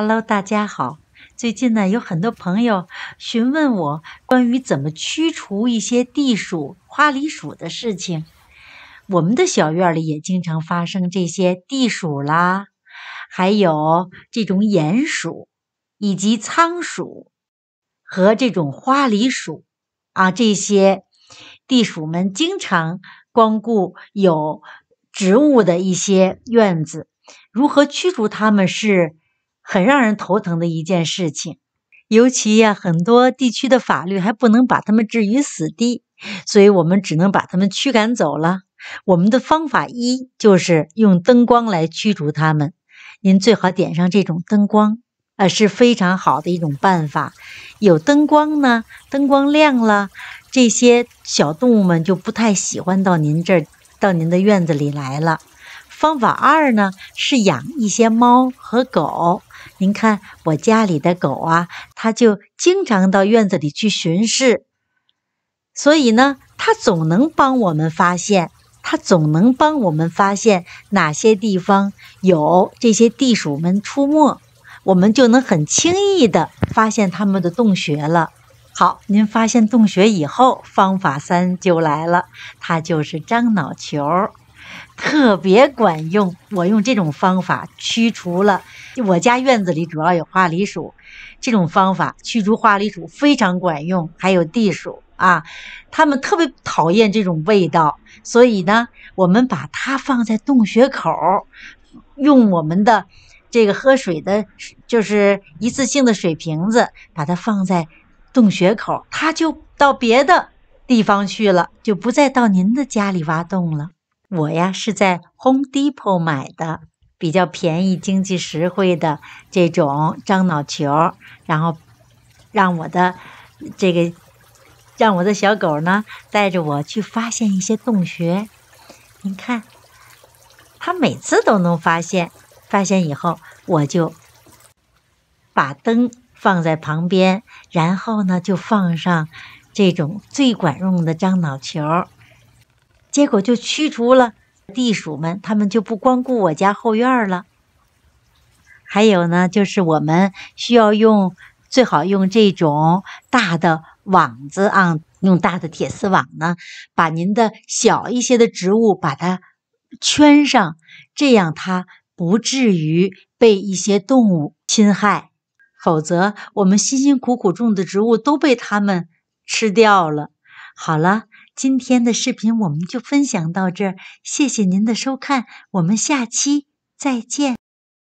Hello，大家好。最近呢，有很多朋友询问我关于怎么驱除一些地鼠、花梨鼠的事情。我们的小院里也经常发生这些地鼠啦，还有这种鼹鼠，以及仓鼠和这种花梨鼠啊。这些地鼠们经常光顾有植物的一些院子，如何驱除它们是？很让人头疼的一件事情，尤其呀，很多地区的法律还不能把他们置于死地，所以我们只能把他们驱赶走了。我们的方法一就是用灯光来驱逐他们，您最好点上这种灯光，啊，是非常好的一种办法。有灯光呢，灯光亮了，这些小动物们就不太喜欢到您这儿，到您的院子里来了。方法二呢是养一些猫和狗。您看我家里的狗啊，它就经常到院子里去巡视，所以呢，它总能帮我们发现，它总能帮我们发现哪些地方有这些地鼠们出没，我们就能很轻易的发现它们的洞穴了。好，您发现洞穴以后，方法三就来了，它就是樟脑球，特别管用。我用这种方法驱除了。我家院子里主要有花梨鼠，这种方法驱除花梨鼠非常管用。还有地鼠啊，他们特别讨厌这种味道，所以呢，我们把它放在洞穴口，用我们的这个喝水的，就是一次性的水瓶子，把它放在洞穴口，它就到别的地方去了，就不再到您的家里挖洞了。我呀是在 Home Depot 买的。比较便宜、经济实惠的这种樟脑球，然后让我的这个让我的小狗呢带着我去发现一些洞穴。您看，它每次都能发现，发现以后我就把灯放在旁边，然后呢就放上这种最管用的樟脑球，结果就驱除了。地鼠们，他们就不光顾我家后院了。还有呢，就是我们需要用，最好用这种大的网子啊，用大的铁丝网呢，把您的小一些的植物把它圈上，这样它不至于被一些动物侵害。否则，我们辛辛苦苦种的植物都被它们吃掉了。好了。今天的视频我们就分享到这儿，谢谢您的收看，我们下期再见。